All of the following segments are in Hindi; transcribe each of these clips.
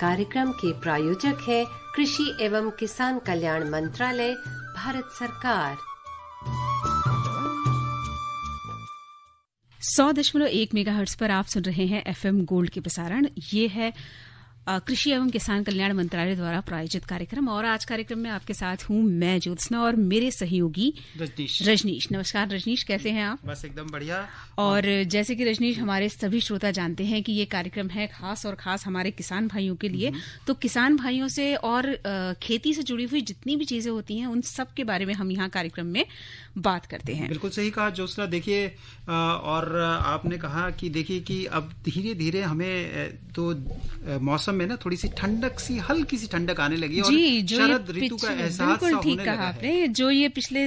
कार्यक्रम के प्रायोजक हैं कृषि एवं किसान कल्याण मंत्रालय भारत सरकार सौ दशमलव एक मेगा पर आप सुन रहे हैं एफएम गोल्ड के प्रसारण ये है कृषि एवं किसान कल्याण मंत्रालय द्वारा प्रायोजित कार्यक्रम और आज कार्यक्रम में आपके साथ हूँ मैं ज्योत्सना और मेरे सहयोगी रजनीश रजनीश नमस्कार रजनीश कैसे हैं आप बस एकदम बढ़िया और जैसे कि रजनीश हमारे सभी श्रोता जानते हैं कि ये कार्यक्रम है खास और खास हमारे किसान भाइयों के लिए हम्म। तो किसान भाइयों से और खेती से जुड़ी हुई जितनी भी चीजें होती हैं उन सब के बारे में हम यहाँ कार्यक्रम में बात करते हैं बिल्कुल सही कहा ज्योत्सना देखिए और आपने कहा कि देखिए कि अब धीरे धीरे हमें तो मौसम में ना थोड़ी सी ठंडक सी हल्की सी ठंडक आने लगी और शरद ऋतु का एहसास बिल्कुल ठीक कहा आपने जो ये पिछले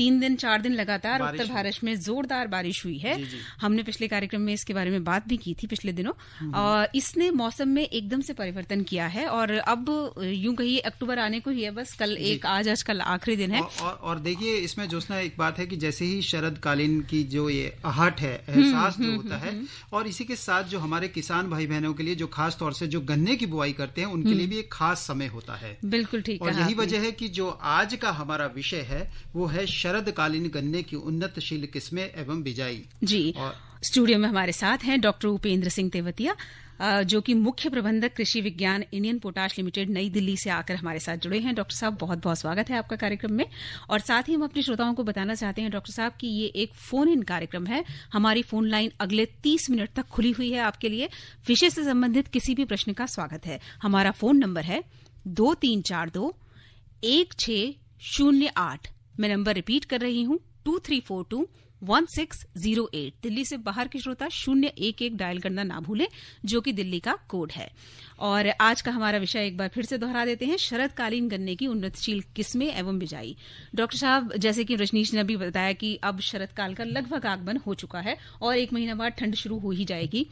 तीन दिन चार दिन लगातार उत्तर भारत में जोरदार बारिश हुई है हमने पिछले कार्यक्रम में इसके बारे में बात भी की थी पिछले दिनों हम्म। इसने मौसम में एकदम से परिवर्तन किया है और अब यूं कहिए अक्टूबर आने को ही है बस कल एक आज आज कल आखिरी दिन है और, देखिए इसमें जो एक बात है कि जैसे ही शरद कालीन की जो ये आहट है हम्म, एहसास जो हम्म, होता है और इसी के साथ जो हमारे किसान भाई बहनों के लिए जो खास तौर से जो गन्ने गन्ने की बुआई करते हैं उनके लिए हम्म। भी एक खास समय होता है बिल्कुल ठीक और यही वजह है कि जो आज का हमारा विषय है वो है शरदकालीन गन्ने की उन्नतशील किस्में एवं बिजाई जी और स्टूडियो में हमारे साथ हैं डॉक्टर उपेंद्र सिंह तेवतिया जो कि मुख्य प्रबंधक कृषि विज्ञान इंडियन पोटाश लिमिटेड नई दिल्ली से आकर हमारे साथ जुड़े हैं डॉक्टर साहब बहुत बहुत स्वागत है आपका कार्यक्रम में और साथ ही हम अपने श्रोताओं को बताना चाहते हैं डॉक्टर साहब कि ये एक फोन इन कार्यक्रम है हमारी फोन लाइन अगले तीस मिनट तक खुली हुई है आपके लिए विषय से संबंधित किसी भी प्रश्न का स्वागत है हमारा फोन नंबर है दो तीन चार दो एक छ शून्य आठ मैं नंबर रिपीट कर रही हूं two three four two one six zero eight Delhi से बाहर के श्रोता शून्य एक एक डायल करना ना भूलें जो कि दिल्ली का कोड है और आज का हमारा विषय एक बार फिर से दोहरा देते हैं शरदकालीन गन्ने की उन्नतशील किस्में एवं बिजाई डॉक्टर साहब जैसे कि रजनीश ने अभी बताया कि अब शरदकाल का लगभग आगमन हो चुका है और एक महीना बाद ठंड शुरू हो ही जाएगी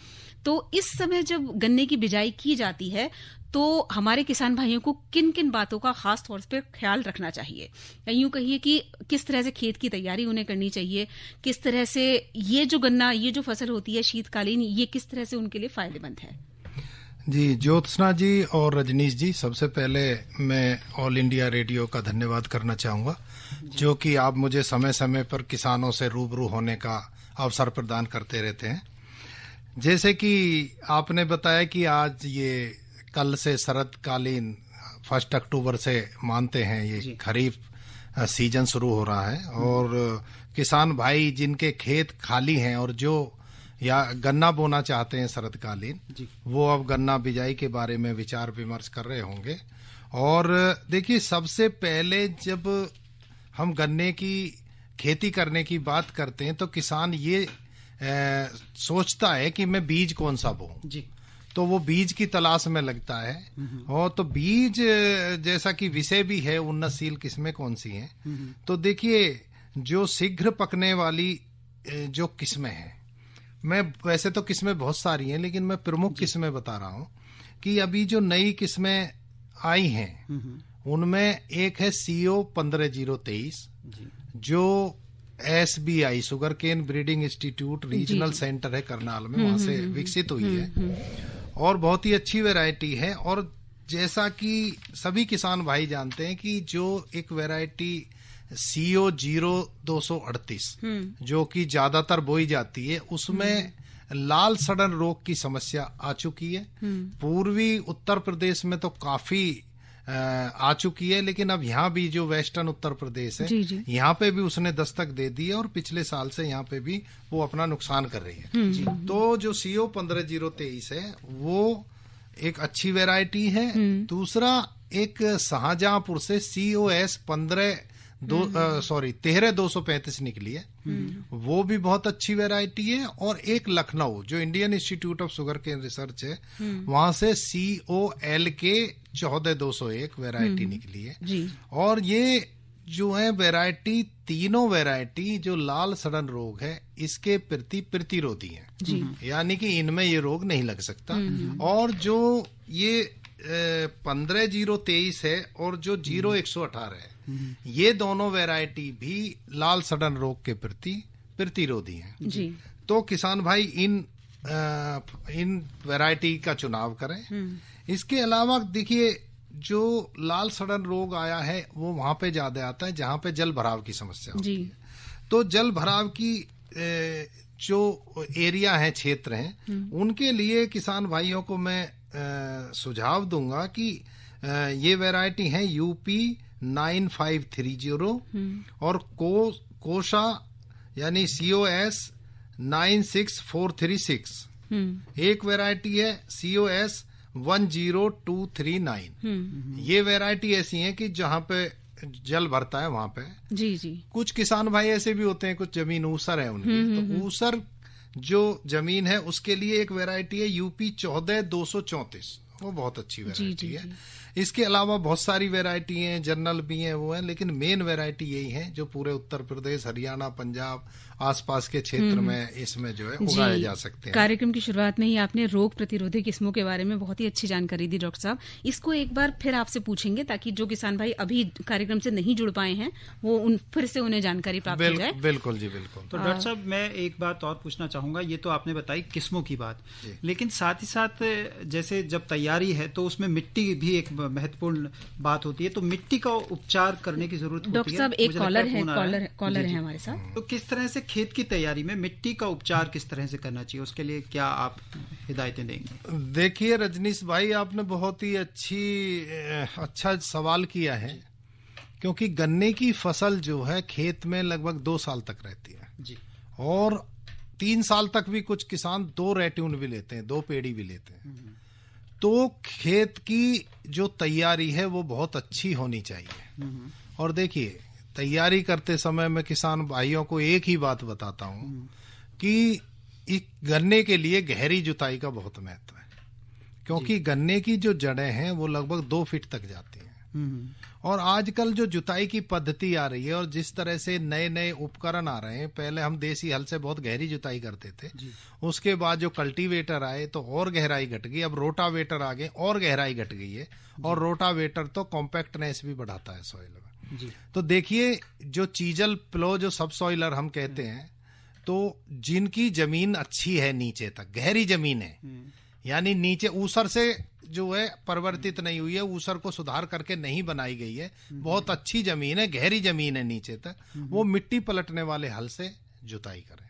तो इस समय जब गन्ने की बिजाई की जाती है तो हमारे किसान भाइयों को किन किन बातों का खास तौर पर ख्याल रखना चाहिए यूं कहिए कि किस तरह से खेत की तैयारी उन्हें करनी चाहिए किस तरह से ये जो गन्ना ये जो फसल होती है शीतकालीन ये किस तरह से उनके लिए फायदेमंद है जी ज्योत्सना जी और रजनीश जी सबसे पहले मैं ऑल इंडिया रेडियो का धन्यवाद करना चाहूंगा जो कि आप मुझे समय समय पर किसानों से रूबरू होने का अवसर प्रदान करते रहते हैं जैसे कि आपने बताया कि आज ये कल से शरदकालीन फर्स्ट अक्टूबर से मानते हैं ये खरीफ सीजन शुरू हो रहा है और किसान भाई जिनके खेत खाली हैं और जो या गन्ना बोना चाहते हैं शरदकालीन वो अब गन्ना बिजाई के बारे में विचार विमर्श कर रहे होंगे और देखिए सबसे पहले जब हम गन्ने की खेती करने की बात करते हैं तो किसान ये ए, सोचता है कि मैं बीज कौन सा बोऊं तो वो बीज की तलाश में लगता है और तो बीज जैसा कि विषय भी है उन्नतशील किस्में कौन सी हैं तो देखिए जो शीघ्र पकने वाली जो किस्में हैं मैं वैसे तो किस्में बहुत सारी हैं लेकिन मैं प्रमुख किस्में बता रहा हूँ कि अभी जो नई किस्में आई हैं उनमें एक है सीओ पंद्रह जीरो तेईस जो S B I sugar cane breeding institute regional centre है करनाल में वहां से विकसित हुई है और बहुत ही अच्छी वैरायटी है और जैसा कि सभी किसान भाई जानते हैं कि जो एक वैरायटी सीओ जीरो दो सौ अड़तीस हम्म। जो कि ज्यादातर बोई जाती है उसमें हम्म। लाल सड़न रोग की समस्या आ चुकी है हम्म। पूर्वी उत्तर प्रदेश में तो काफी आ चुकी है लेकिन अब यहाँ भी जो वेस्टर्न उत्तर प्रदेश है यहाँ पे भी उसने दस्तक दे दी है और पिछले साल से यहाँ पे भी वो अपना नुकसान कर रही है हम्म, जी। तो जो सीओ पंद्रह जीरो तेईस है वो एक अच्छी वेराइटी है हम्म। दूसरा एक शाहजहांपुर से सीओ एस पंद्रह दो हम्म। सॉरी तेरह दो सौ पैंतीस निकली है वो भी बहुत अच्छी वेरायटी है और एक लखनऊ जो इंडियन इंस्टीट्यूट ऑफ शुगर के रिसर्च है वहां से सीओ एल के चौदह दो सौ एक वेरायटी हम्म। निकली है जी और ये जो है वेरायटी तीनों वेरायटी जो लाल सड़न रोग है इसके प्रति प्रतिरोधी है यानी कि इनमें ये रोग नहीं लग सकता हम्म। और जो ये पंद्रह जीरो तेईस है और जो जीरो एक सौ अठारह है हम्म। ये दोनों वेरायटी भी लाल सड़न रोग के प्रति प्रतिरोधी है जी तो किसान भाई इन इन वैरायटी का चुनाव करें हम्म। इसके अलावा देखिए जो लाल सड़न रोग आया है वो वहां पे ज्यादा आता है जहां पे जल भराव की समस्या होती है तो जल भराव की जो एरिया है क्षेत्र हैं हम्म। उनके लिए किसान भाइयों को मैं सुझाव दूंगा कि ये वैरायटी है UP nine five three zero hmm. और को कोशा यानी CO S nine six four three six hmm. एक वेराइटी है CO S one zero two three nine hmm. ये वेराइटी ऐसी है कि जहाँ पे जल भरता है वहाँ पे जी जी कुछ किसान भाई ऐसे भी होते हैं कुछ जमीन ऊसर है उनकी हम्म, तो ऊसर जो जमीन है उसके लिए एक वेराइटी है यूपी चौदह दो सौ चौतीस वो बहुत अच्छी वेरायटी है इसके अलावा बहुत सारी वेरायटी हैं जनरल भी हैं वो हैं लेकिन मेन वेरायटी यही है जो पूरे उत्तर प्रदेश हरियाणा पंजाब आसपास के क्षेत्र हम्म। में इसमें जो है उगाए जा सकते हैं कार्यक्रम की शुरुआत में ही आपने रोग प्रतिरोधी किस्मों के बारे में बहुत ही अच्छी जानकारी दी डॉक्टर साहब इसको एक बार फिर आपसे पूछेंगे ताकि जो किसान भाई अभी कार्यक्रम से नहीं जुड़ पाए हैं वो उन फिर से उन्हें जानकारी प्राप्त हो जाए बिल्कुल जी बिल्कुल तो डॉक्टर साहब मैं एक बात और पूछना चाहूंगा ये तो आपने बताई किस्मों की बात लेकिन साथ ही साथ जैसे जब तैयारी है तो उसमें मिट्टी भी एक महत्वपूर्ण बात होती है तो मिट्टी का उपचार करने की जरूरत होती है डॉक्टर साहब एक कॉलर है कॉलर कॉलर है हमारे साथ तो किस तरह से खेत की तैयारी में मिट्टी का उपचार किस तरह से करना चाहिए उसके लिए क्या आप हिदायतें देंगे देखिए रजनीश भाई आपने बहुत ही अच्छी अच्छा सवाल किया है क्योंकि गन्ने की फसल जो है खेत में लगभग दो साल तक रहती है जी और तीन साल तक भी कुछ किसान दो रेट्यून भी लेते हैं दो पेड़ी भी लेते हैं हम्म, हम्म। तो खेत की जो तैयारी है वो बहुत अच्छी होनी चाहिए हम्म, और देखिए तैयारी करते समय मैं किसान भाइयों को एक ही बात बताता हूं हम्म। कि गन्ने के लिए गहरी जुताई का बहुत महत्व है क्योंकि गन्ने की जो जड़ें हैं वो लगभग दो फीट तक जाती हैं हम्म। और आजकल जो जुताई की पद्धति आ रही है और जिस तरह से नए नए उपकरण आ रहे हैं पहले हम देसी हल से बहुत गहरी जुताई करते थे उसके बाद जो कल्टीवेटर आए तो और गहराई घट गई अब रोटावेटर आ गए और गहराई घट गई है और रोटावेटर तो कॉम्पैक्टनेस भी बढ़ाता है सॉइल में तो देखिए जो चीजल प्लो जो सब सॉइलर हम कहते हम्म। हैं तो जिनकी जमीन अच्छी है नीचे तक गहरी जमीन है हम्म। यानी नीचे ऊसर से जो है परिवर्तित नहीं हुई है ऊसर को सुधार करके नहीं बनाई गई है हम्म। बहुत अच्छी जमीन है गहरी जमीन है नीचे तक हम्म। वो मिट्टी पलटने वाले हल से जुताई करें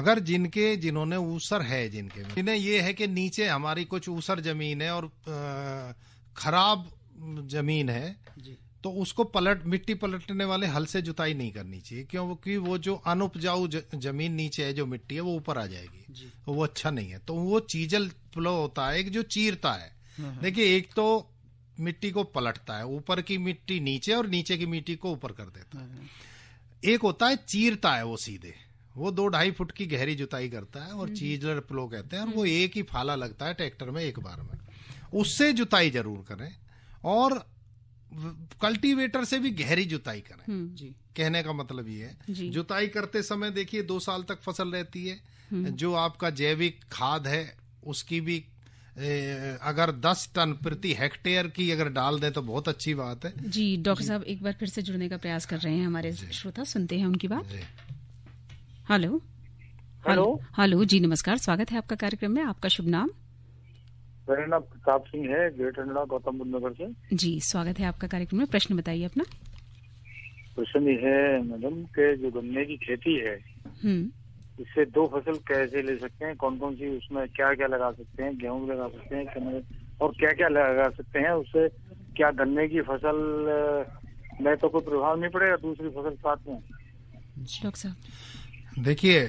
अगर जिनके जिन्होंने ऊसर है जिनके जिन्हें ये है कि नीचे हमारी कुछ ऊसर जमीन है और खराब जमीन है तो उसको पलट मिट्टी पलटने वाले हल से जुताई नहीं करनी चाहिए क्योंकि वो जो अनुपजाऊ जमीन नीचे है जो मिट्टी है वो ऊपर आ जाएगी तो वो अच्छा नहीं है तो वो चीजल प्लो होता है जो चीरता है हाँ, हाँ। देखिए एक तो मिट्टी को पलटता है ऊपर की मिट्टी नीचे और नीचे की मिट्टी को ऊपर कर देता है हाँ, एक होता है चीरता है वो सीधे वो दो ढाई फुट की गहरी जुताई करता है और हम्म। चीजलर प्लो कहते हैं और वो हम्म। एक ही फाला लगता है ट्रैक्टर में एक बार में उससे जुताई जरूर करें और कल्टीवेटर से भी गहरी जुताई करें हम्म। जी कहने का मतलब ये है जुताई करते समय देखिए दो साल तक फसल रहती है हम्म। जो आपका जैविक खाद है उसकी भी ए, अगर 10 टन प्रति हेक्टेयर की अगर डाल दें तो बहुत अच्छी बात है जी डॉक्टर साहब एक बार फिर से जुड़ने का प्रयास कर रहे हैं हमारे श्रोता सुनते हैं उनकी बात हेलो हेलो हेलो जी नमस्कार स्वागत है आपका कार्यक्रम में आपका शुभ नाम मेरा नाम प्रताप सिंह है ग्रेटर नोएडा गौतम बुद्ध नगर से जी स्वागत है आपका कार्यक्रम में प्रश्न बताइए अपना प्रश्न ये है मैडम के जो गन्ने की खेती है हम्म। इससे दो फसल कैसे ले सकते हैं कौन कौन सी उसमें क्या क्या लगा सकते हैं गेहूं लगा सकते हैं और क्या क्या लगा सकते हैं उससे क्या गन्ने की फसल में तो कोई प्रभाव नहीं पड़ेगा दूसरी फसल साथ में डॉक्टर साहब देखिए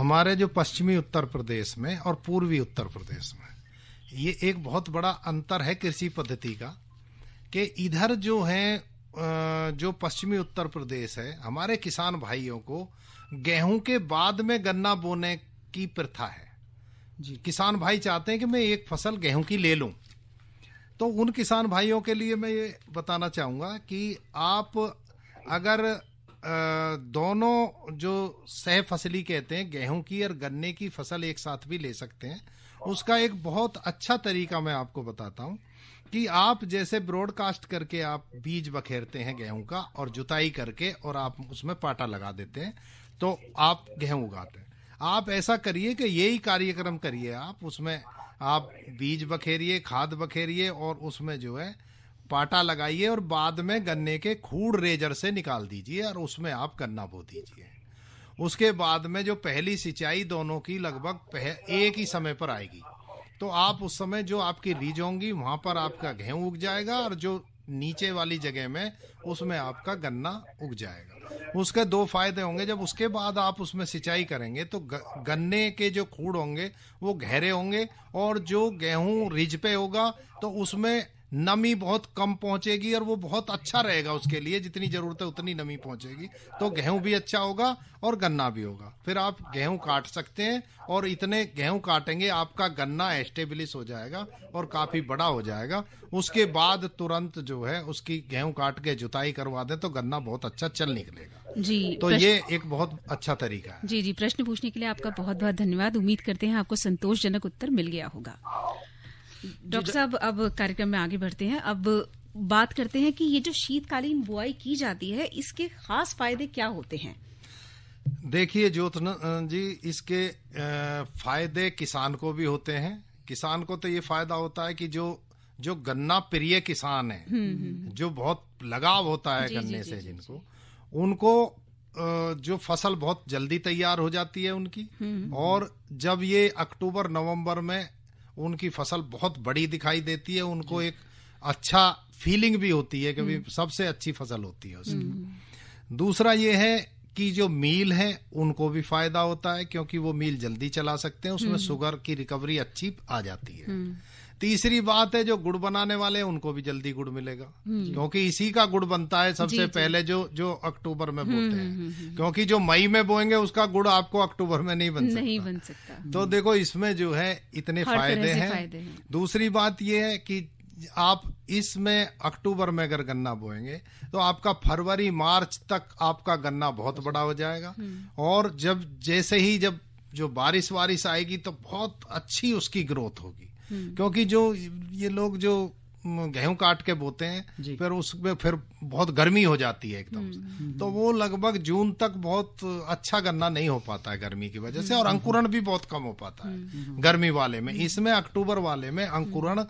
हमारे जो पश्चिमी उत्तर प्रदेश में और पूर्वी उत्तर प्रदेश में ये एक बहुत बड़ा अंतर है कृषि पद्धति का कि इधर जो है जो पश्चिमी उत्तर प्रदेश है हमारे किसान भाइयों को गेहूं के बाद में गन्ना बोने की प्रथा है जी किसान भाई चाहते हैं कि मैं एक फसल गेहूं की ले लूं तो उन किसान भाइयों के लिए मैं ये बताना चाहूंगा कि आप अगर दोनों जो सह फसली कहते हैं गेहूं की और गन्ने की फसल एक साथ भी ले सकते हैं उसका एक बहुत अच्छा तरीका मैं आपको बताता हूँ कि आप जैसे ब्रॉडकास्ट करके आप बीज बखेरते हैं गेहूं का और जुताई करके और आप उसमें पाटा लगा देते हैं तो आप गेहूं उगाते हैं आप ऐसा करिए कि यही कार्यक्रम करिए आप उसमें आप बीज बखेरिए खाद बखेरिए और उसमें जो है पाटा लगाइए और बाद में गन्ने के खूड़ रेजर से निकाल दीजिए और उसमें आप गन्ना बो दीजिए उसके बाद में जो पहली सिंचाई दोनों की लगभग एक ही समय पर आएगी तो आप उस समय जो आपकी रीज होंगी वहां पर आपका गेहूं उग जाएगा और जो नीचे वाली जगह में उसमें आपका गन्ना उग जाएगा उसके दो फायदे होंगे जब उसके बाद आप उसमें सिंचाई करेंगे तो गन्ने के जो खूड़ होंगे वो गहरे होंगे और जो गेहूं रिज पे होगा तो उसमें नमी बहुत कम पहुंचेगी और वो बहुत अच्छा रहेगा उसके लिए जितनी जरूरत है उतनी नमी पहुंचेगी तो गेहूं भी अच्छा होगा और गन्ना भी होगा फिर आप गेहूं काट सकते हैं और इतने गेहूं काटेंगे आपका गन्ना एस्टेब्लिश हो जाएगा और काफी बड़ा हो जाएगा उसके बाद तुरंत जो है उसकी गेहूं काट के जुताई करवा दे तो गन्ना बहुत अच्छा चल निकलेगा जी तो ये एक बहुत अच्छा तरीका है जी जी प्रश्न पूछने के लिए आपका बहुत बहुत धन्यवाद उम्मीद करते हैं आपको संतोषजनक उत्तर मिल गया होगा डॉक्टर साहब अब कार्यक्रम में आगे बढ़ते हैं अब बात करते हैं कि ये जो शीतकालीन बुआई की जाती है इसके खास फायदे क्या होते हैं देखिए ज्योत जी इसके फायदे किसान को भी होते हैं किसान को तो ये फायदा होता है कि जो जो गन्ना प्रिय किसान है हम्म, हम्म। जो बहुत लगाव होता है गन्ने से जिनको उनको जो फसल बहुत जल्दी तैयार हो जाती है उनकी हम्म, और जब ये अक्टूबर नवंबर में उनकी फसल बहुत बड़ी दिखाई देती है उनको एक अच्छा फीलिंग भी होती है कि हम्म। सबसे अच्छी फसल होती है उसकी हम्म। दूसरा ये है कि जो मील है उनको भी फायदा होता है क्योंकि वो मील जल्दी चला सकते हैं उसमें हम्म। शुगर की रिकवरी अच्छी आ जाती है तीसरी बात है जो गुड़ बनाने वाले हैं उनको भी जल्दी गुड़ मिलेगा हम्म। क्योंकि इसी का गुड़ बनता है सबसे पहले जो जो अक्टूबर में बोते हम्म, हैं हम्म, क्योंकि जो मई में बोएंगे उसका गुड़ आपको अक्टूबर में नहीं बन सकता नहीं बन सकता तो देखो इसमें जो है इतने फायदे हैं है। दूसरी बात यह है कि आप इसमें अक्टूबर में अगर गन्ना बोएंगे तो आपका फरवरी मार्च तक आपका गन्ना बहुत बड़ा हो जाएगा और जब जैसे ही जब जो बारिश वारिश आएगी तो बहुत अच्छी उसकी ग्रोथ होगी हम्म। क्योंकि जो ये लोग जो गेहूं काट के बोते हैं फिर उसमें फिर बहुत गर्मी हो जाती है एकदम हम्म। तो वो लगभग जून तक बहुत अच्छा गन्ना नहीं हो पाता है गर्मी की वजह से और हम्म। अंकुरण भी बहुत कम हो पाता है गर्मी वाले में इसमें अक्टूबर वाले में अंकुरण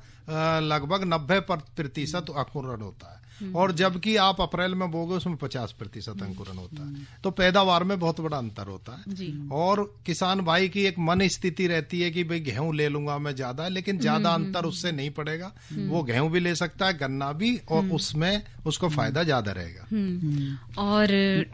लगभग नब्बे प्रतिशत अंकुरण होता है हम्म। और जबकि आप अप्रैल में बोगे उसमें पचास प्रतिशत हम्म। अंकुरन होता है तो पैदावार में बहुत बड़ा अंतर होता है और किसान भाई की एक मन स्थिति रहती है कि भाई गेहूं ले लूंगा मैं ज्यादा लेकिन हम्म, ज्यादा अंतर उससे नहीं पड़ेगा वो गेहूं भी ले सकता है गन्ना भी और उसमें उसको फायदा ज्यादा रहेगा और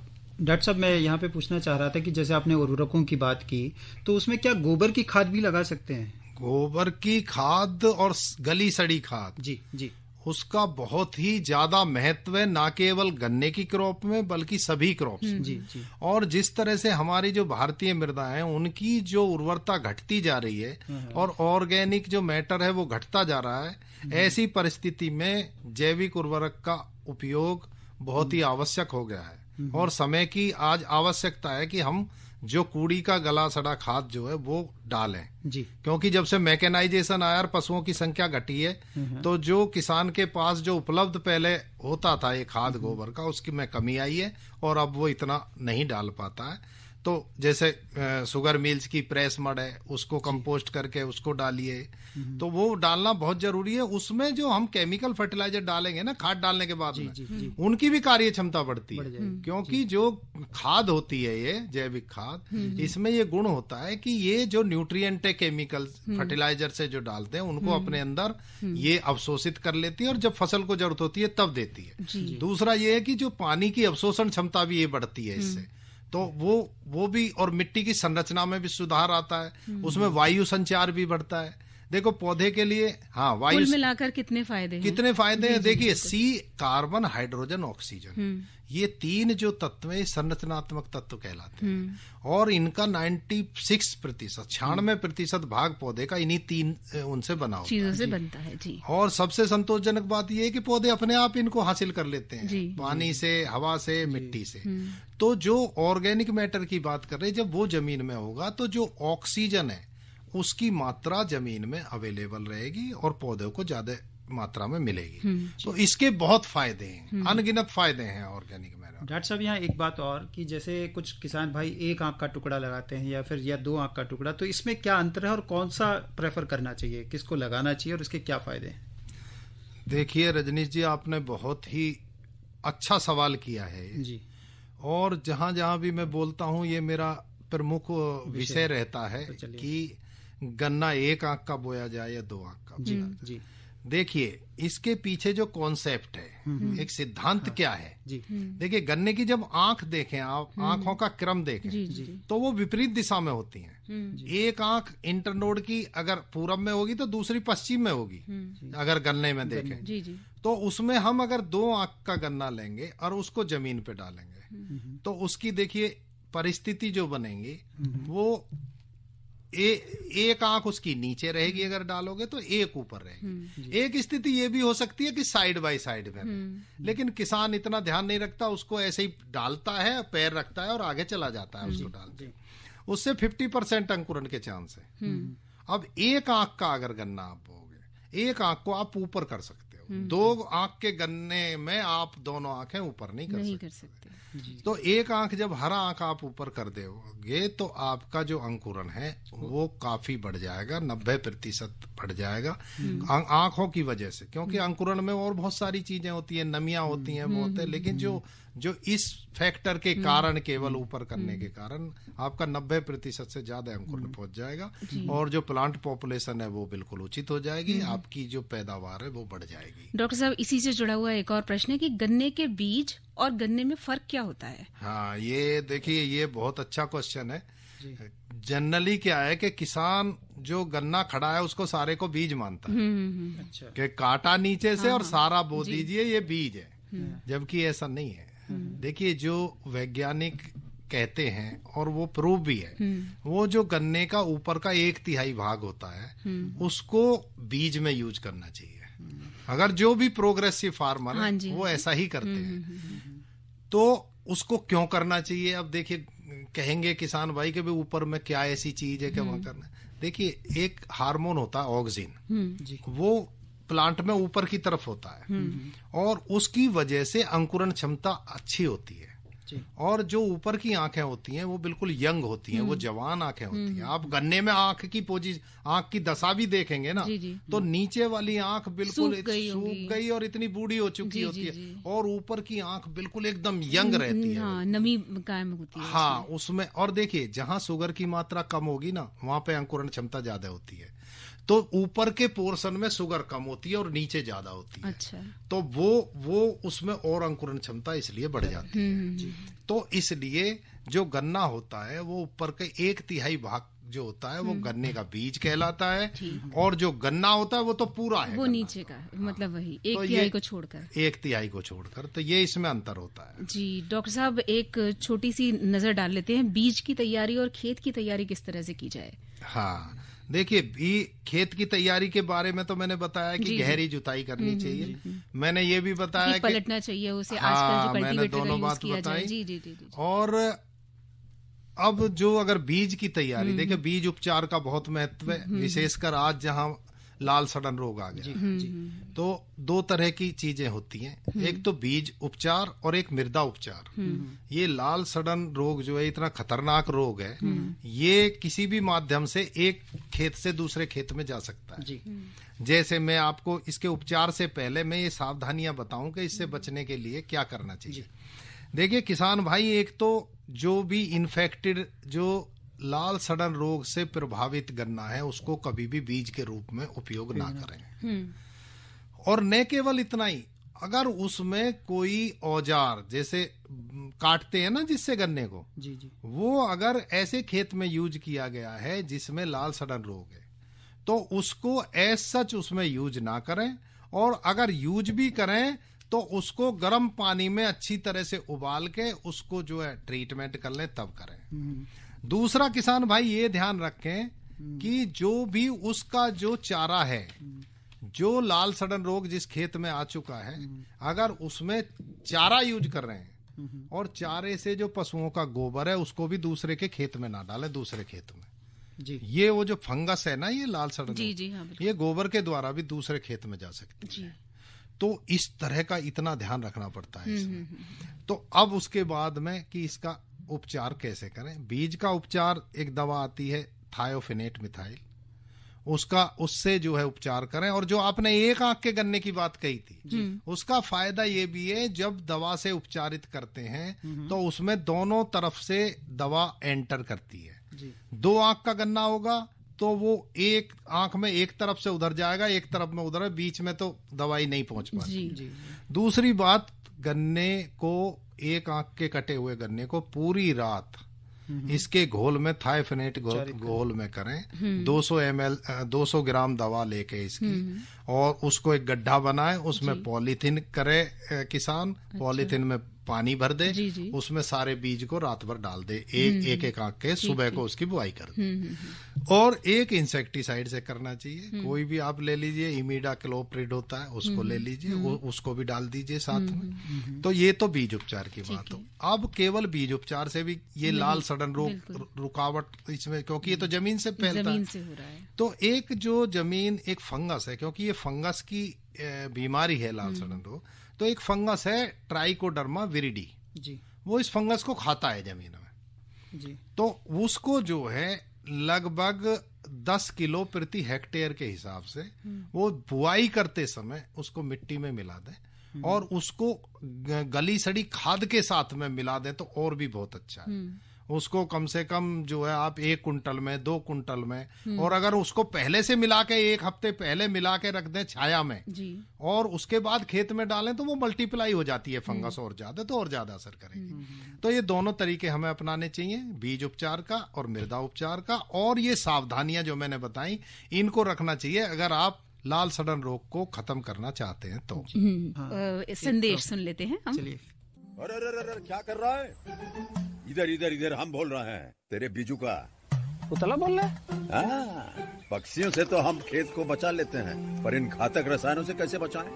डॉक्टर साहब मैं यहाँ पे पूछना चाह रहा था कि जैसे आपने उर्वरकों की बात की तो उसमें क्या गोबर की खाद भी लगा सकते हैं गोबर की खाद और गली सड़ी खाद जी जी उसका बहुत ही ज्यादा महत्व है ना केवल गन्ने की क्रॉप में बल्कि सभी क्रॉप हम्म, जी, जी। और जिस तरह से हमारी जो भारतीय मृदा है उनकी जो उर्वरता घटती जा रही है हम्म, हम्म। और ऑर्गेनिक जो मैटर है वो घटता जा रहा है ऐसी परिस्थिति में जैविक उर्वरक का उपयोग बहुत ही आवश्यक हो गया है और समय की आज आवश्यकता है कि हम जो कूड़ी का गला सड़ा खाद जो है वो डालें जी क्योंकि जब से मैकेनाइजेशन आया और पशुओं की संख्या घटी है तो जो किसान के पास जो उपलब्ध पहले होता था ये खाद गोबर का उसकी में कमी आई है और अब वो इतना नहीं डाल पाता है तो जैसे शुगर मिल्स की प्रेस मड है उसको कंपोस्ट करके उसको डालिए तो वो डालना बहुत जरूरी है उसमें जो हम केमिकल फर्टिलाइजर डालेंगे ना खाद डालने के बाद जी, में जी, जी, हम्म। उनकी भी कार्य क्षमता बढ़ती है हम्म। क्योंकि जो खाद होती है ये जैविक खाद इसमें ये गुण होता है कि ये जो न्यूट्रियट है केमिकल हम्म। फर्टिलाइजर से जो डालते हैं उनको अपने अंदर ये अवशोषित कर लेती है और जब फसल को जरूरत होती है तब देती है दूसरा ये है कि जो पानी की अवशोषण क्षमता भी ये बढ़ती है इससे तो वो वो भी और मिट्टी की संरचना में भी सुधार आता है हम्म। उसमें वायु संचार भी बढ़ता है देखो पौधे के लिए हाँ वायु मिलाकर कितने फायदे कितने फायदे हैं देखिए C carbon hydrogen oxygen hmm. ये तीन जो तत्व संरचनात्मक तत्व कहलाते हैं हम्म। और इनका 96 प्रतिशत छियानवे हम्म। प्रतिशत भाग पौधे का इन्हीं तीन उनसे बना होता चीजों से बनता है जी और सबसे संतोषजनक बात यह है कि पौधे अपने आप इनको हासिल कर लेते हैं पानी से हवा से मिट्टी से तो जो ऑर्गेनिक मैटर की बात कर रहे हैं जब वो जमीन में होगा तो जो ऑक्सीजन है उसकी मात्रा जमीन में अवेलेबल रहेगी और पौधे को ज्यादा मात्रा में मिलेगी हम्म, तो इसके बहुत फायदे हैं हम्म। अनगिनत फायदे हैं ऑर्गेनिक में डॉक्टर साहब यहाँ एक बात और कि जैसे कुछ किसान भाई एक आंख का टुकड़ा लगाते हैं या फिर या दो आंख का टुकड़ा तो इसमें क्या अंतर है और कौन सा प्रेफर करना चाहिए किसको लगाना चाहिए और इसके क्या फायदे हैं देखिए रजनीश जी आपने बहुत ही अच्छा सवाल किया है जी और जहां जहां भी मैं बोलता हूं ये मेरा प्रमुख विषय रहता है तो कि गन्ना एक आंख का बोया जाए या दो आंख का जी, जी। देखिए इसके पीछे जो कॉन्सेप्ट है हम्म, हम्म। एक सिद्धांत हाँ, क्या है देखिए गन्ने की जब आंख देखें आप हम्म, आंखों का क्रम देखें जी, जी। तो वो विपरीत दिशा में होती हैं एक आंख इंटरनोड की अगर पूरब में होगी तो दूसरी पश्चिम में होगी अगर गन्ने में देखें जी, जी। तो उसमें हम अगर दो आंख का गन्ना लेंगे और उसको जमीन पे डालेंगे तो उसकी देखिए परिस्थिति जो बनेंगी वो ए, एक आंख उसकी नीचे रहेगी अगर डालोगे तो एक ऊपर रहेगी हम्म। एक स्थिति ये भी हो सकती है कि साइड बाय साइड में हम्म। लेकिन किसान इतना ध्यान नहीं रखता उसको ऐसे ही डालता है पैर रखता है और आगे चला जाता है उसको डालते उससे फिफ्टी परसेंट अंकुरन के चांस है हम्म। अब एक आंख का अगर गन्ना आप बोगे एक आंख को आप ऊपर कर सकते हो दो आंख के गन्ने में आप दोनों आंखें ऊपर नहीं कर सकते तो एक आंख जब हरा आंख आप ऊपर कर दोगे तो आपका जो अंकुरन है वो काफी बढ़ जाएगा नब्बे प्रतिशत बढ़ जाएगा हम्म। आंखों की वजह से क्योंकि हम्म। अंकुरन में और बहुत सारी चीजें होती है नमियां होती हैं वो होते हैं हम्म, लेकिन जो जो इस फैक्टर के कारण केवल ऊपर करने के कारण आपका नब्बे प्रतिशत से ज्यादा अंकुर पहुंच जाएगा और जो प्लांट पॉपुलेशन है वो बिल्कुल उचित हो जाएगी आपकी जो पैदावार है वो बढ़ जाएगी डॉक्टर साहब इसी से जुड़ा हुआ एक और प्रश्न है कि गन्ने के बीज और गन्ने में फर्क क्या होता है हाँ ये देखिए ये बहुत अच्छा क्वेश्चन है जनरली क्या है कि किसान जो गन्ना खड़ा है उसको सारे को बीज मानता है हम्म, हम्म, हम्म। अच्छा। कि काटा नीचे से हाँ, और हाँ। सारा बो दीजिए ये बीज है जबकि ऐसा नहीं है देखिए जो वैज्ञानिक कहते हैं और वो प्रूव भी है वो जो गन्ने का ऊपर का एक तिहाई भाग होता है उसको बीज में यूज करना चाहिए अगर जो भी प्रोग्रेसिव फार्मर हाँ है वो हाँ ऐसा ही करते हम्म, हैं हम्म, हम्म, तो उसको क्यों करना चाहिए अब देखिए कहेंगे किसान भाई के भी ऊपर में क्या ऐसी चीज है क्या वहां करना देखिए एक हार्मोन होता है ऑक्सीजन वो प्लांट में ऊपर की तरफ होता है और उसकी वजह से अंकुरण क्षमता अच्छी होती है और जो ऊपर की आंखें होती हैं वो बिल्कुल यंग होती हैं वो हम्म। जवान आंखें होती हैं हम्म। आप गन्ने में आंख की पोजी आंख की दशा भी देखेंगे ना जी, जी, तो हम्म। नीचे वाली आंख बिल्कुल सूख गई और इतनी बूढ़ी हो चुकी होती है और ऊपर की आंख बिल्कुल एकदम यंग रहती है हाँ, नमी कायम होती है हाँ उसमें और देखिए जहाँ शुगर की मात्रा कम होगी ना वहाँ पे अंकुरण क्षमता ज्यादा होती है तो ऊपर के पोर्शन में शुगर कम होती है और नीचे ज्यादा होती है अच्छा। तो वो वो उसमें और अंकुरण क्षमता इसलिए बढ़ जाती है हम्म, हम्म, हम्म। तो इसलिए जो गन्ना होता है वो ऊपर के एक तिहाई भाग जो होता है वो गन्ने का बीज कहलाता है और जो गन्ना होता है वो तो पूरा है वो नीचे का मतलब वही एक तो तिहाई को छोड़कर एक तिहाई को छोड़कर तो ये इसमें अंतर होता है जी डॉक्टर साहब एक छोटी सी नजर डाल लेते हैं बीज की तैयारी और खेत की तैयारी किस तरह से की जाए हाँ देखिए भी खेत की तैयारी के बारे में तो मैंने बताया कि गहरी जुताई करनी हम्म, चाहिए हम्म, हम्म। मैंने ये भी बताया कि पलटना चाहिए उसे हाँ, आजकल जो मैंने दोनों बात बताई जी, जी, जी, जी, और अब जो अगर बीज की तैयारी देखिए बीज उपचार का बहुत महत्व है विशेषकर आज जहाँ लाल सड़न रोग आ गया जी, हम्म, हम्म, हम्म। तो दो तरह की चीजें होती हैं एक तो बीज उपचार और एक मृदा उपचार ये लाल सड़न रोग जो है इतना खतरनाक रोग है ये किसी भी माध्यम से एक खेत से दूसरे खेत में जा सकता है जी, जैसे मैं आपको इसके उपचार से पहले मैं ये सावधानियां बताऊं कि इससे बचने के लिए क्या करना चाहिए देखिए किसान भाई एक तो जो भी इन्फेक्टेड जो लाल सड़न रोग से प्रभावित गन्ना है उसको कभी भी बीज के रूप में उपयोग ना करें हम्म। और न केवल इतना ही अगर उसमें कोई औजार जैसे काटते हैं ना जिससे गन्ने को जी जी वो अगर ऐसे खेत में यूज किया गया है जिसमें लाल सड़न रोग है तो उसको एज सच उसमें यूज ना करें और अगर यूज भी करें तो उसको गर्म पानी में अच्छी तरह से उबाल के उसको जो है ट्रीटमेंट कर लें तब करें हम्म। दूसरा किसान भाई ये ध्यान रखें हम्म। कि जो भी उसका जो चारा है हम्म। जो लाल सड़न रोग जिस खेत में आ चुका है हम्म। अगर उसमें चारा यूज कर रहे हैं और चारे से जो पशुओं का गोबर है उसको भी दूसरे के खेत में ना डाले दूसरे खेत में जी ये वो जो फंगस है ना ये लाल सड़न जी, जी, हाँ, ये गोबर के द्वारा भी दूसरे खेत में जा सकती है तो इस तरह का इतना ध्यान रखना पड़ता है तो अब उसके बाद में कि इसका उपचार कैसे करें बीज का उपचार एक दवा आती है थायोफिनेट मिथाइल उसका उससे जो है उपचार करें और जो आपने एक आंख के गन्ने की बात कही थी उसका फायदा ये भी है जब दवा से उपचारित करते हैं तो उसमें दोनों तरफ से दवा एंटर करती है दो आंख का गन्ना होगा तो वो एक आंख में एक तरफ से उधर जाएगा एक तरफ में उधर बीच में तो दवाई नहीं पहुंच पाएगी दूसरी बात गन्ने को एक आंख के कटे हुए गन्ने को पूरी रात हम्म, हम्म। इसके घोल में थाइफेनेट घोल में करें 200 एमएल 200 ग्राम दवा लेके इसकी हम्म, और उसको एक गड्ढा बनाए उसमें पॉलीथीन करे किसान अच्छा। पॉलीथीन में पानी भर दे जी जी। उसमें सारे बीज को रात भर डाल दे एक हम्म, एक एक आंख के सुबह को उसकी बुआई कर दे हम्म, हम्म, और एक इंसेक्टिसाइड से करना चाहिए कोई भी आप ले लीजिए इमीडा क्लोप्रिड होता है उसको ले लीजिए उसको भी डाल दीजिए साथ में तो ये तो बीज उपचार की बात हो अब केवल बीज उपचार से भी ये लाल सड़न रोग रुकावट इसमें क्योंकि ये तो जमीन से फैलता है तो एक जो जमीन एक फंगस है क्योंकि ये फंगस की बीमारी है लाल सड़न रोग तो एक फंगस है ट्राइकोडर्मा विरिडी जी वो इस फंगस को खाता है जमीन में जी तो उसको जो है लगभग दस किलो प्रति हेक्टेयर के हिसाब से हम्म। वो बुआई करते समय उसको मिट्टी में मिला दें हम्म। और उसको गली सड़ी खाद के साथ में मिला दें तो और भी बहुत अच्छा है हम्म। उसको कम से कम जो है आप एक कुंटल में दो कुंटल में हम्म। और अगर उसको पहले से मिला के एक हफ्ते पहले मिला के रख दें छाया में और उसके बाद खेत में डालें तो वो मल्टीप्लाई हो जाती है फंगस हम्म। और ज्यादा तो और ज्यादा असर करेगी हम्म। तो ये दोनों तरीके हमें अपनाने चाहिए बीज उपचार का और मृदा उपचार का और ये सावधानियां जो मैंने बताई इनको रखना चाहिए अगर आप लाल सड़न रोग को खत्म करना चाहते हैं तो, हाँ, तो संदेश सुन लेते हैं हम चलिए अरे अरे अरे क्या कर रहा है इधर इधर इधर हम बोल रहे हैं तेरे बीजू का पुतला बोल रहे हाँ, पक्षियों से तो हम खेत को बचा लेते हैं पर इन घातक रसायनों से कैसे बचाएं?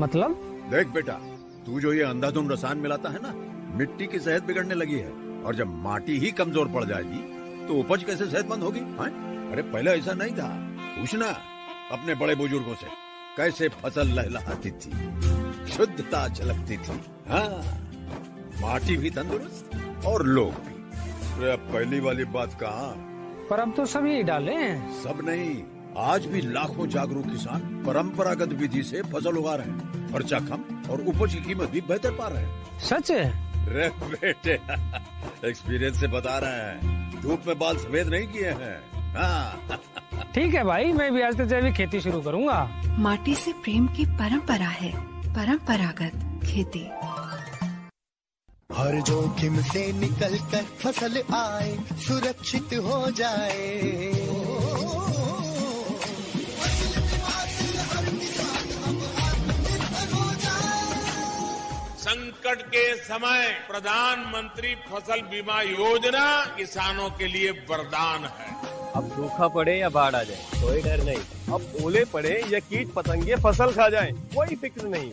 मतलब देख बेटा तू जो ये अंधाधुंध रसायन मिलाता है ना मिट्टी की सेहत बिगड़ने लगी है और जब माटी ही कमजोर पड़ जाएगी तो उपज कैसे सेहतमंद होगी है? हाँ? अरे पहले ऐसा नहीं था पूछना अपने बड़े बुजुर्गो से कैसे फसल लहलाती थी शुद्धता झलकती थी हाँ माटी भी तंदुरुस्त और लोग भी अब पहली वाली बात कहा परम तो सभी डाले हैं सब नहीं आज भी लाखों जागरूक किसान परंपरागत विधि से फसल उगा रहे हैं और कम और उपज की कीमत भी बेहतर पा रहे हैं सच है रे बेटे एक्सपीरियंस से बता रहे हैं धूप में बाल सफेद नहीं किए हैं हाँ। ठीक है भाई मैं भी आज तक तो जैविक खेती शुरू करूंगा माटी से प्रेम की परंपरा है परंपरागत खेती हर जोखिम से निकल कर फसल आए सुरक्षित हो जाए संकट के समय प्रधानमंत्री फसल बीमा योजना किसानों के लिए वरदान है अब सूखा पड़े या बाढ़ आ जाए कोई डर नहीं अब ओले पड़े या कीट पतंगे फसल खा जाए कोई फिक्र नहीं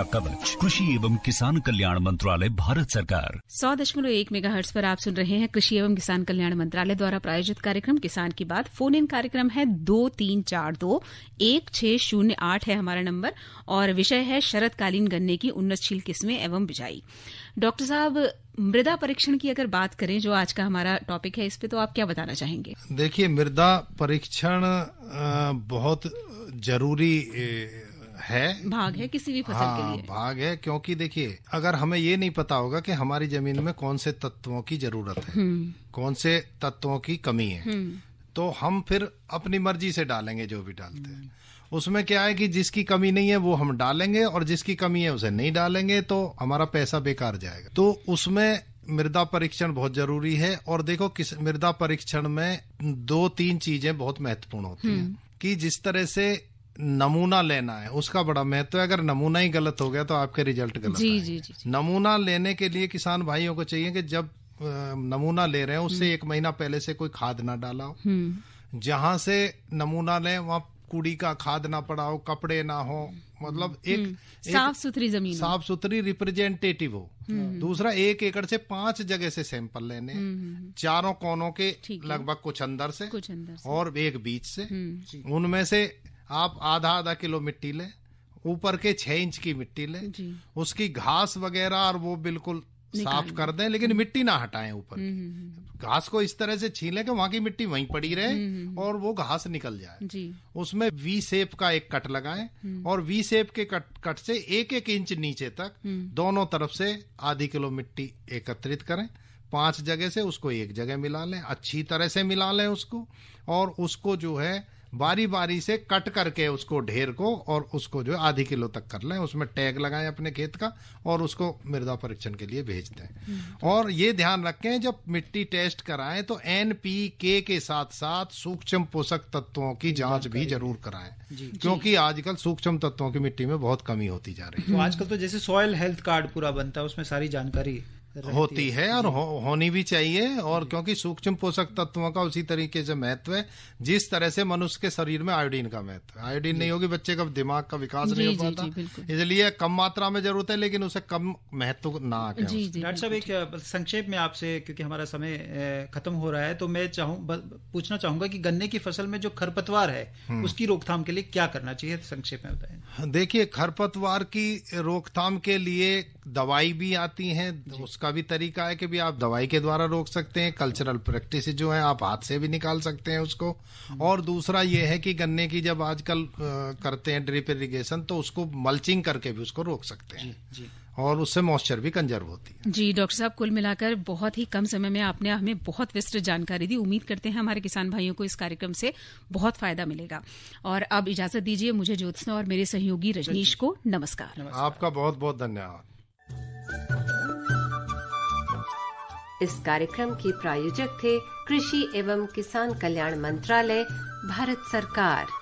सुरक्षा कवच कृषि एवं किसान कल्याण मंत्रालय भारत सरकार सौ दशमलव एक मेगा हर्ट्स पर आप सुन रहे हैं कृषि एवं किसान कल्याण मंत्रालय द्वारा प्रायोजित कार्यक्रम किसान की बात फोन इन कार्यक्रम है दो तीन चार दो एक छह शून्य आठ है हमारा नंबर और विषय है शरतकालीन गन्ने की उन्नतशील किस्में एवं बिजाई डॉक्टर साहब मृदा परीक्षण की अगर बात करें जो आज का हमारा टॉपिक है इस पे तो आप क्या बताना चाहेंगे देखिए मृदा परीक्षण बहुत जरूरी है भाग है किसी भी फसल हाँ, के लिए भाग है क्योंकि देखिए अगर हमें ये नहीं पता होगा कि हमारी जमीन में कौन से तत्वों की जरूरत है हम्म। कौन से तत्वों की कमी है हम्म। तो हम फिर अपनी मर्जी से डालेंगे जो भी डालते हैं हम्म। उसमें क्या है कि जिसकी कमी नहीं है वो हम डालेंगे और जिसकी कमी है उसे नहीं डालेंगे तो हमारा पैसा बेकार जाएगा तो उसमें मृदा परीक्षण बहुत जरूरी है और देखो किस मृदा परीक्षण में दो तीन चीजें बहुत महत्वपूर्ण होती हैं कि जिस तरह से नमूना लेना है उसका बड़ा महत्व है अगर नमूना ही गलत हो गया तो आपके रिजल्ट गलत जी, जी, जी, जी नमूना लेने के लिए किसान भाइयों को चाहिए कि जब नमूना ले रहे हैं उससे हम्म। एक महीना पहले से कोई खाद ना डाला हो हम्म। जहां से नमूना लें वहां कूड़ी का खाद ना पड़ा हो कपड़े ना हो मतलब हम्म। एक, एक साफ सुथरी जमीन साफ सुथरी रिप्रेजेंटेटिव हो दूसरा एक एकड़ से पांच जगह से सैंपल लेने चारों कोनों के लगभग कुछ अंदर से कुछ अंदर से। और एक बीच से उनमें से आप आधा आधा किलो मिट्टी लें ऊपर के छह इंच की मिट्टी लें उसकी घास वगैरह और वो बिल्कुल साफ कर दें लेकिन मिट्टी ना हटाएं ऊपर हम्म, हम्म, हम्म। घास को इस तरह से छीलें कि वहां की मिट्टी वहीं पड़ी रहे और वो घास निकल जाए उसमें वी सेप का एक कट लगाएं और वी सेप के कट कट से एक एक इंच नीचे तक दोनों तरफ से आधी किलो मिट्टी एकत्रित करें पांच जगह से उसको एक जगह मिला लें अच्छी तरह से मिला लें उसको और उसको जो है बारी बारी से कट करके उसको ढेर को और उसको जो आधी किलो तक कर लें उसमें टैग लगाएं अपने खेत का और उसको मृदा परीक्षण के लिए भेज दें हम्म। और ये ध्यान रखें जब मिट्टी टेस्ट कराएं तो एन पी के के साथ साथ सूक्ष्म पोषक तत्वों की जांच भी जरूर कराएं क्योंकि आजकल सूक्ष्म तत्वों की मिट्टी में बहुत कमी होती जा रही है तो आजकल तो जैसे सॉयल हेल्थ कार्ड पूरा बनता है उसमें सारी जानकारी होती है, है और हो, होनी भी चाहिए और क्योंकि सूक्ष्म पोषक तत्वों का उसी तरीके से महत्व है जिस तरह से मनुष्य के शरीर में आयोडीन का महत्व है आयोडीन नहीं होगी बच्चे का दिमाग का विकास नहीं हो पाता इसलिए कम मात्रा में जरूरत है लेकिन उसे कम महत्व ना डॉक्टर साहब एक संक्षेप में आपसे क्योंकि हमारा समय खत्म हो रहा है तो मैं चाहूँ पूछना चाहूंगा की गन्ने की फसल में जो खरपतवार है हम्म। उसकी रोकथाम के लिए क्या करना चाहिए संक्षेप में बताए देखिए खरपतवार की रोकथाम के लिए दवाई भी आती है उसका उसका भी तरीका है कि भी आप दवाई के द्वारा रोक सकते हैं कल्चरल प्रैक्टिस जो है आप हाथ से भी निकाल सकते हैं उसको और दूसरा ये है कि गन्ने की जब आजकल करते हैं ड्रिप इरीगेशन तो उसको मल्चिंग करके भी उसको रोक सकते हैं जी, जी। और उससे मॉइस्चर भी कंजर्व होती है जी डॉक्टर साहब कुल मिलाकर बहुत ही कम समय में आपने हमें बहुत विस्तृत जानकारी दी उम्मीद करते हैं हमारे किसान भाइयों को इस कार्यक्रम से बहुत फायदा मिलेगा और अब इजाजत दीजिए मुझे ज्योत्सना और मेरे सहयोगी रजनीश को नमस्कार, नमस्कार। आपका बहुत बहुत धन्यवाद इस कार्यक्रम के प्रायोजक थे कृषि एवं किसान कल्याण मंत्रालय भारत सरकार